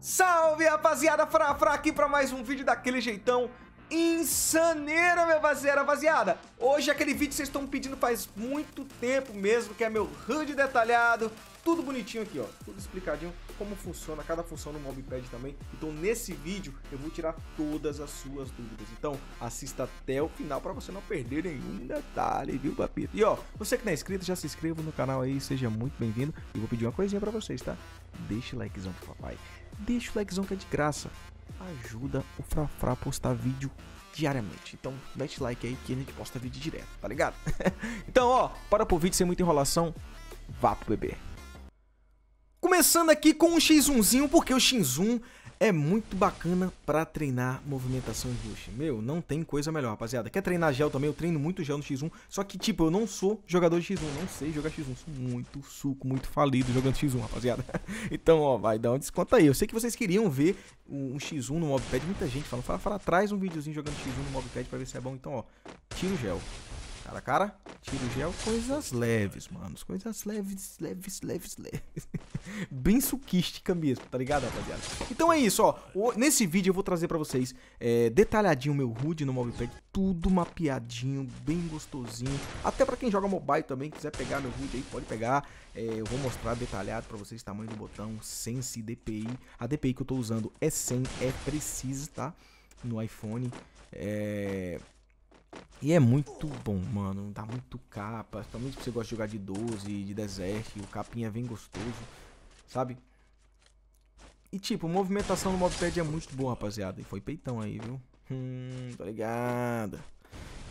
Salve rapaziada, Fra aqui para mais um vídeo daquele jeitão insaneira, meu rapaziada, rapaziada. Hoje é aquele vídeo que vocês estão pedindo faz muito tempo mesmo, que é meu HUD detalhado, tudo bonitinho aqui, ó, tudo explicadinho como funciona cada função no Mobpad também. Então nesse vídeo eu vou tirar todas as suas dúvidas. Então assista até o final para você não perder nenhum detalhe, viu, papito? E ó, você que não é inscrito, já se inscreva no canal aí, seja muito bem-vindo. E vou pedir uma coisinha para vocês, tá? Deixa o likezão pro papai. Deixa o likezão que é de graça. Ajuda o Frafra a postar vídeo diariamente. Então, mete like aí que a gente posta vídeo direto, tá ligado? então, ó, para pro vídeo sem muita enrolação, vá pro bebê. Começando aqui com um X1zinho, porque o X1 é muito bacana para treinar movimentação rush. Meu, não tem coisa melhor, rapaziada. Quer treinar gel também? Eu treino muito gel no X1. Só que, tipo, eu não sou jogador de X1. Não sei jogar X1. Sou muito suco, muito falido jogando X1, rapaziada. Então, ó, vai dar um desconto aí. Eu sei que vocês queriam ver um X1 no Mobpad. Muita gente fala Fala, fala, traz um videozinho jogando X1 no Mobpad pra ver se é bom. Então, ó, tira o gel. Cara a cara. Tiro gel. Coisas leves, mano. Coisas leves, leves, leves, leves. Bem suquística mesmo, tá ligado, rapaziada? Então é isso, ó. nesse vídeo eu vou trazer pra vocês é, detalhadinho meu HUD no Mobipack. Tudo mapeadinho, bem gostosinho. Até pra quem joga mobile também, quiser pegar meu HUD aí, pode pegar. É, eu vou mostrar detalhado pra vocês tamanho do botão, Sense, DPI. A DPI que eu tô usando é 100, é precisa, tá? No iPhone. É e é muito bom, mano. Dá muito capa. Principalmente se você gosta de jogar de 12, de deserto. O capinha vem gostoso, sabe? E tipo, a movimentação no mobpad é muito boa, rapaziada. E foi peitão aí, viu? Hum, tá ligado.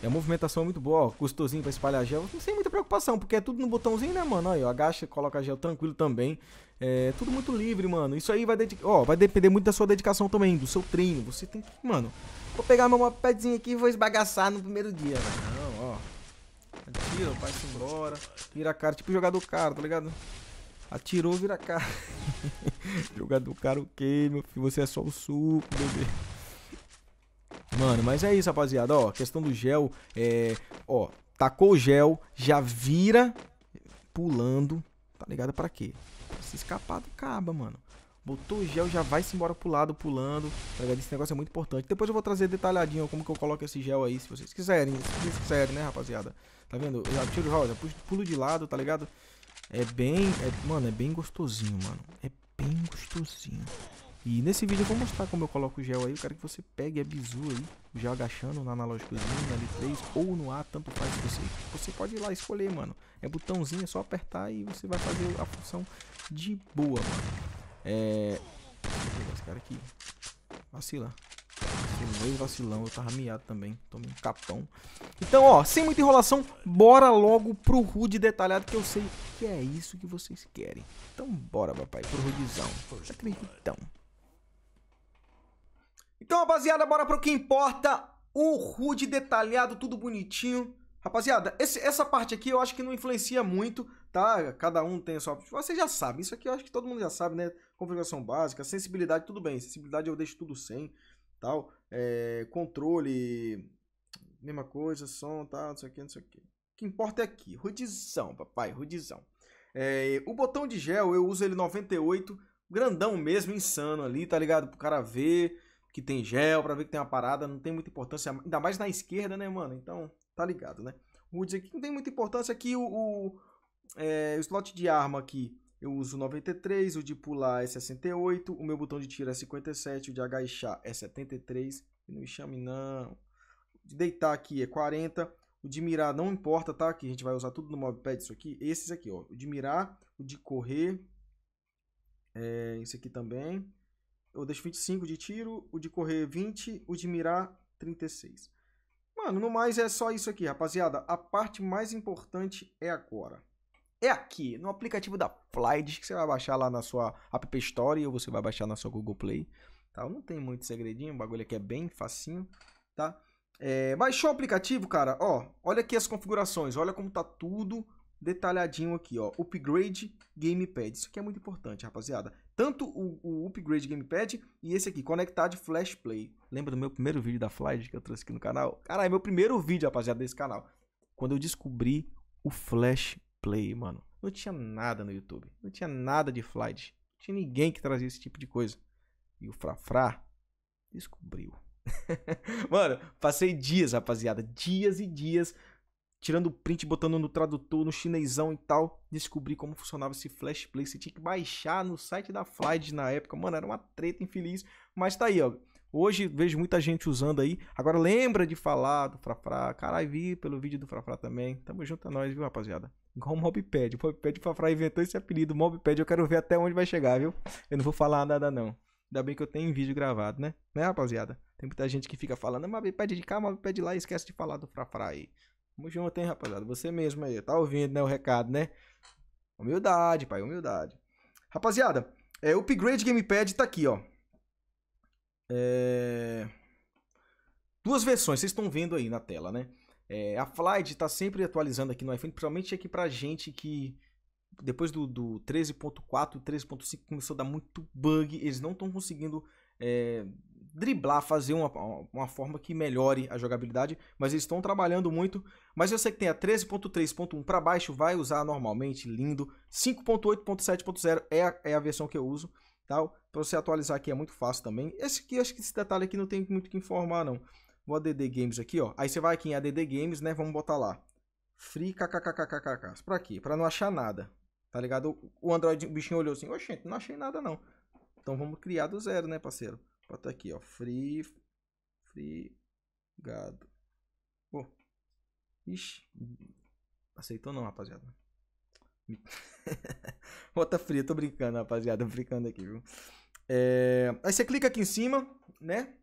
E a movimentação é muito boa, ó. Custosinho pra espalhar gel. sem muita preocupação, porque é tudo no botãozinho, né, mano? Aí, ó, agacha, coloca gel tranquilo também. É tudo muito livre, mano. Isso aí vai, ó, vai depender muito da sua dedicação também, do seu treino. Você tem que, mano, vou pegar meu pedzinha aqui e vou esbagaçar no primeiro dia, Não, ó. Atira, vai embora. Vira a cara, tipo jogador caro, tá ligado? Atirou, vira a cara. jogador caro o okay, quê, meu filho? Você é só o suco, bebê. Mano, mas é isso, rapaziada. Ó, questão do gel. É. Ó, tacou o gel, já vira pulando. Tá ligado pra quê? Se escapar do caba, mano. Botou o gel, já vai-se embora pro lado, pulando. Tá ligado? Esse negócio é muito importante. Depois eu vou trazer detalhadinho como que eu coloco esse gel aí, se vocês quiserem. Se vocês quiserem, né, rapaziada? Tá vendo? Eu atiro já pulo de lado, tá ligado? É bem... É, mano, é bem gostosinho, mano. É bem gostosinho. E nesse vídeo eu vou mostrar como eu coloco o gel aí. Eu quero que você pegue a bizu aí, o gel agachando na analógicozinho, no L3 ou no A, tanto faz você. Você pode ir lá escolher, mano. É botãozinho, é só apertar e você vai fazer a função de boa, mano. É... Deixa eu pegar esse cara aqui. Vacila. Meio vacilão, eu tava miado também. Tomei um capão. Então, ó, sem muita enrolação, bora logo pro HUD detalhado que eu sei que é isso que vocês querem. Então, bora, papai, pro HUDzão. Tá acreditão. Então, rapaziada, bora pro que importa. O HUD detalhado, tudo bonitinho. Rapaziada, esse, essa parte aqui eu acho que não influencia muito, tá? Cada um tem a sua... Você já sabe, isso aqui eu acho que todo mundo já sabe, né? Configuração básica, sensibilidade, tudo bem. Sensibilidade eu deixo tudo sem, tal. É, controle, mesma coisa, som, tal, não sei o que, não sei o que. O que importa é aqui, rudizão, papai, rudizão. É, o botão de gel, eu uso ele 98, grandão mesmo, insano ali, tá ligado? Pro cara ver que tem gel, para ver que tem uma parada, não tem muita importância, ainda mais na esquerda, né, mano? Então, tá ligado, né? O aqui não tem muita importância aqui, o, o, é, o slot de arma aqui eu uso 93, o de pular é 68, o meu botão de tiro é 57, o de agachar é 73, não me chame não. De deitar aqui é 40, o de mirar não importa, tá? Que a gente vai usar tudo no mobpad isso aqui, esses aqui, ó. O de mirar, o de correr, é, eh, esse aqui também. Eu deixo 25 de tiro, o de correr 20, o de mirar 36. Mano, no mais é só isso aqui, rapaziada. A parte mais importante é agora. É aqui, no aplicativo da Flydes, que você vai baixar lá na sua App Store ou você vai baixar na sua Google Play. Tá? Não tem muito segredinho, o bagulho aqui é bem facinho, tá? É, baixou o aplicativo, cara, ó, olha aqui as configurações, olha como tá tudo detalhadinho aqui, ó. Upgrade Gamepad. Isso aqui é muito importante, rapaziada. Tanto o, o Upgrade Gamepad e esse aqui, conectar de Flash Play. Lembra do meu primeiro vídeo da Flash que eu trouxe aqui no canal? Caralho, é meu primeiro vídeo, rapaziada, desse canal. Quando eu descobri o Flash Play, mano. Não tinha nada no YouTube. Não tinha nada de Flash Não tinha ninguém que trazia esse tipo de coisa. E o Frafra descobriu. mano, passei dias, rapaziada. Dias e dias tirando o print, botando no tradutor, no chinesão e tal, descobri como funcionava esse Flash Play. Você tinha que baixar no site da Flight na época. Mano, era uma treta infeliz, mas tá aí, ó. Hoje vejo muita gente usando aí. Agora lembra de falar do Frafra. Caralho, vi pelo vídeo do Frafra também. Tamo junto a é nós, viu, rapaziada? Igual o Mobpad. O Mobpad, o Frafra inventou esse apelido. Mobpad, eu quero ver até onde vai chegar, viu? Eu não vou falar nada não. Ainda bem que eu tenho vídeo gravado, né? Né, rapaziada? Tem muita gente que fica falando, mas pede de cá, mas pede lá e esquece de falar do Frafra aí. Tamo junto, hein, rapaziada? Você mesmo aí, tá ouvindo, né, o recado, né? Humildade, pai, humildade. Rapaziada, é, o upgrade gamepad tá aqui, ó. É... Duas versões, vocês estão vendo aí na tela, né? É, a Flight tá sempre atualizando aqui no iPhone, principalmente aqui pra gente que depois do, do 13.4 13.5 começou a dar muito bug, eles não estão conseguindo é, driblar, fazer uma, uma forma que melhore a jogabilidade, mas eles estão trabalhando muito. Mas eu sei que tem a 13.3.1 para baixo, vai usar normalmente, lindo. 5.8.7.0 é, a, é a versão que eu uso, tal. Tá? Para você atualizar aqui é muito fácil também. Esse aqui, acho que esse detalhe aqui não tem muito que informar, não. Vou ADD Games aqui, ó. Aí você vai aqui em ADD Games, né? Vamos botar lá. Free kkkkkkk. Pra quê? Pra não achar nada. Tá ligado? O Android, o bichinho olhou assim, oxente, não achei nada não. Então vamos criar do zero, né, parceiro? Bota tá aqui, ó. Free. Frigado. Gado. Oh. Ixi. Aceitou não, rapaziada. Bota fria, tô brincando, rapaziada. Brincando aqui, viu? É... Aí você clica aqui em cima, né?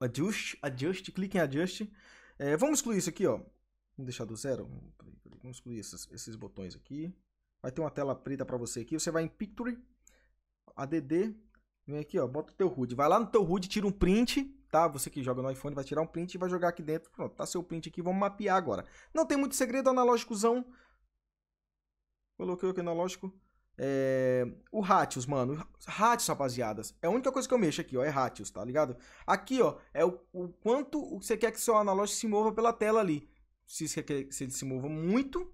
Adjust, adjust, clique em adjust. É, vamos excluir isso aqui, ó. Vamos deixar do zero. Vamos excluir esses, esses botões aqui. Vai ter uma tela preta para você aqui. Você vai em Picture, ADD, Vem aqui, ó, bota o teu HUD. Vai lá no teu HUD, tira um print, tá? Você que joga no iPhone vai tirar um print e vai jogar aqui dentro. Pronto, tá seu print aqui, vamos mapear agora. Não tem muito segredo, analógicozão. Coloquei o que analógico. É... O Ratios, mano. Ratios, rapaziadas. É a única coisa que eu mexo aqui, ó. É Ratios, tá ligado? Aqui, ó, é o, o quanto você quer que seu analógico se mova pela tela ali. Se você quer que ele se mova muito,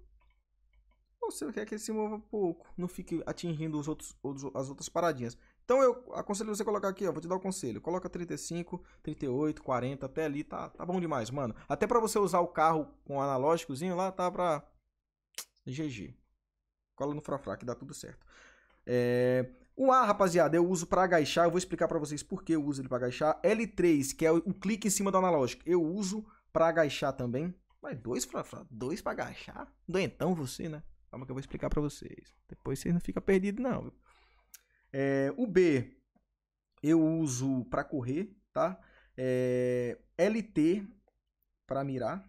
ou você quer que ele se mova pouco. Não fique atingindo os outros, as outras paradinhas. Então eu aconselho você colocar aqui, ó, vou te dar o um conselho. Coloca 35, 38, 40, até ali tá, tá bom demais, mano. Até para você usar o carro com o analógicozinho lá, tá pra GG. Cola no frafra que dá tudo certo. É... O A, rapaziada, eu uso para agachar, eu vou explicar para vocês por que eu uso ele para agachar. L3, que é o, clique em cima do analógico, eu uso para agachar também. Mas dois frafrá, dois para agachar? Doentão você, né? Calma que eu vou explicar para vocês. Depois vocês não ficam perdidos não, viu? É, o B eu uso para correr, tá? É, eh, LT para mirar.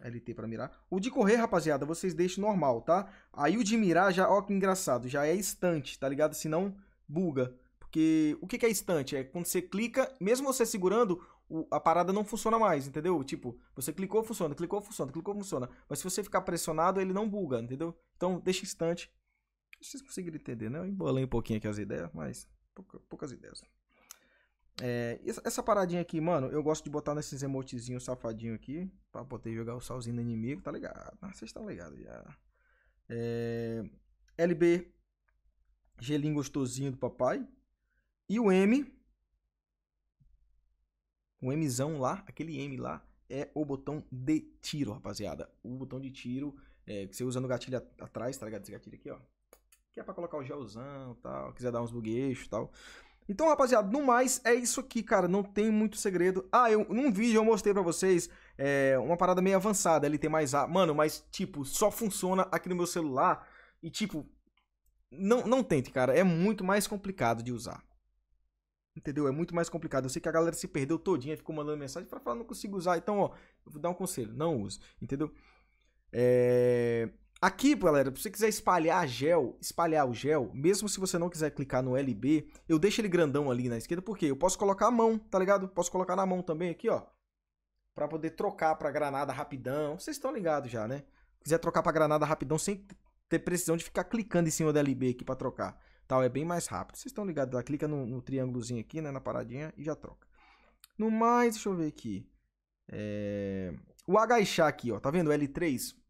LT para mirar. O de correr, rapaziada, vocês deixam normal, tá? Aí o de mirar já, ó que engraçado, já é instante tá ligado? Senão buga. Porque o que, que é instante É quando você clica, mesmo você segurando, a parada não funciona mais, entendeu? Tipo, você clicou, funciona, clicou, funciona, clicou, funciona. Mas se você ficar pressionado, ele não buga, entendeu? Então, deixa instante vocês conseguiram entender, né? Eu embolei um pouquinho aqui as ideias, mas pouca, poucas ideias. É, essa paradinha aqui, mano, eu gosto de botar nesses emotezinhos safadinho aqui, pra poder jogar o salzinho no inimigo, tá ligado? Ah, vocês estão ligados já. É, LB, gelinho gostosinho do papai. E o M, o Mzão lá, aquele M lá, é o botão de tiro, rapaziada. O botão de tiro é, que você usa no gatilho atrás, tá ligado? Esse gatilho aqui, ó que é pra colocar o gelzão tal, quiser dar uns bugueixos e tal. Então, rapaziada, no mais, é isso aqui, cara, não tem muito segredo. Ah, eu, num vídeo eu mostrei pra vocês é, uma parada meio avançada, ele tem mais A. Mano, mas, tipo, só funciona aqui no meu celular e, tipo, não, não tente, cara, é muito mais complicado de usar. Entendeu? É muito mais complicado. Eu sei que a galera se perdeu todinha, ficou mandando mensagem para falar, não consigo usar. Então, ó, eu vou dar um conselho, não use, entendeu? É... Aqui, galera, se você quiser espalhar gel, espalhar o gel, mesmo se você não quiser clicar no LB, eu deixo ele grandão ali na esquerda, porque eu posso colocar a mão, tá ligado? Posso colocar na mão também aqui, ó, pra poder trocar pra granada rapidão. Vocês estão ligados já, né? Se quiser trocar pra granada rapidão sem ter precisão de ficar clicando em cima do LB aqui pra trocar, tal, é bem mais rápido. Vocês estão ligados lá, clica no, no triângulozinho aqui, né, na paradinha e já troca. No mais, deixa eu ver aqui. É... O agachar aqui, ó, tá vendo? O L3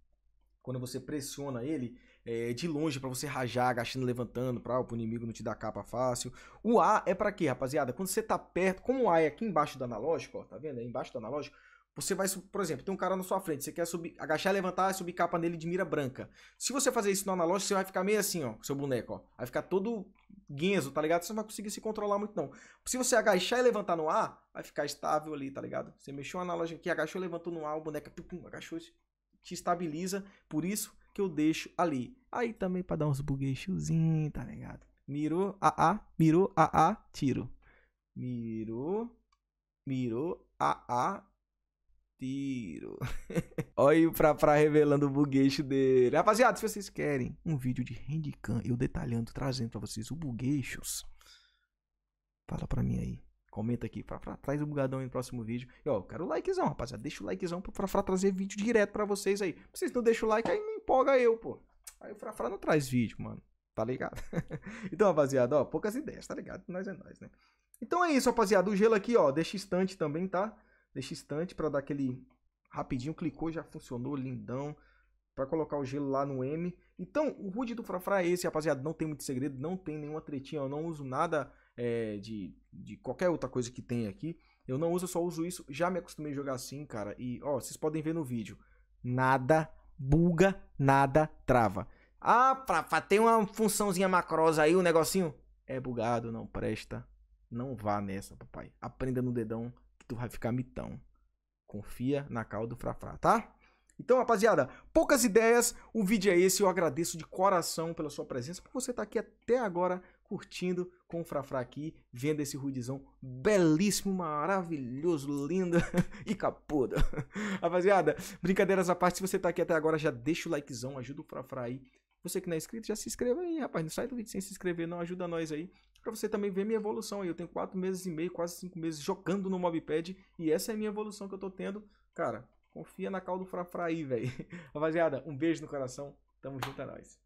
quando você pressiona ele é, de longe para você rajar, agachando, levantando, para ah, o inimigo não te dar capa fácil. O A é para quê, rapaziada? Quando você tá perto, como o A é aqui embaixo do analógico, ó, tá vendo? É embaixo do analógico. Você vai, por exemplo, tem um cara na sua frente, você quer subir, agachar, levantar e subir capa nele de mira branca. Se você fazer isso no analógico, você vai ficar meio assim, ó, seu boneco, ó. Vai ficar todo guenzo, tá ligado? Você não vai conseguir se controlar muito, não. Se você agachar e levantar no ar, vai ficar estável ali, tá ligado? Você mexeu o analógico aqui, agachou, levantou no ar, o boneco, pum, agachou, te estabiliza, por isso que eu deixo ali. Aí também para dar uns bugueixozinhos, tá ligado? Mirou, a a, mirou, a a, tiro. Mirou, mirou, a a, tiro. Olha para pra, pra revelando o bugueixo dele. Rapaziada, se vocês querem um vídeo de handicam, eu detalhando, trazendo para vocês o bugueixos, fala pra mim aí. Comenta aqui, Frafra, traz o bugadão no próximo vídeo. E ó, eu quero o likezão, rapaziada. Deixa o likezão pro Frafra trazer vídeo direto pra vocês aí. Vocês não deixam o like, aí me empolga eu, pô. Aí o Frafra não traz vídeo, mano. Tá ligado? então, rapaziada, ó, poucas ideias, tá ligado? Nós é nós, né? Então é isso, rapaziada. O gelo aqui, ó, deixa estante também, tá? Deixa estante pra dar aquele rapidinho. Clicou, já funcionou, lindão para colocar o gelo lá no M. Então, o rude do Frafra é esse, rapaziada. Não tem muito segredo, não tem nenhuma tretinha. Eu não uso nada é, de, de qualquer outra coisa que tem aqui. Eu não uso, eu só uso isso. Já me acostumei a jogar assim, cara. E, ó, vocês podem ver no vídeo. Nada buga, nada trava. Ah, pra, pra, tem uma funçãozinha macrosa aí, um negocinho. É bugado, não presta. Não vá nessa, papai. Aprenda no dedão que tu vai ficar mitão. Confia na calda do frafrá, tá? Então, rapaziada, poucas ideias. O vídeo é esse. Eu agradeço de coração pela sua presença, por você estar tá aqui até agora curtindo com o Frafra aqui, vendo esse ruidizão belíssimo, maravilhoso, lindo e capudo. Rapaziada, brincadeiras à parte, se você tá aqui até agora, já deixa o likezão, ajuda o Frafra aí. Você que não é inscrito, já se inscreva aí, rapaz. Não sai do vídeo sem se inscrever, não. Ajuda nós aí. Pra você também ver minha evolução aí. Eu tenho quatro meses e meio, quase cinco meses jogando no Mobpad. E essa é a minha evolução que eu tô tendo. Cara, confia na do Frafra aí, velho. Rapaziada, um beijo no coração. Tamo junto, é nóis.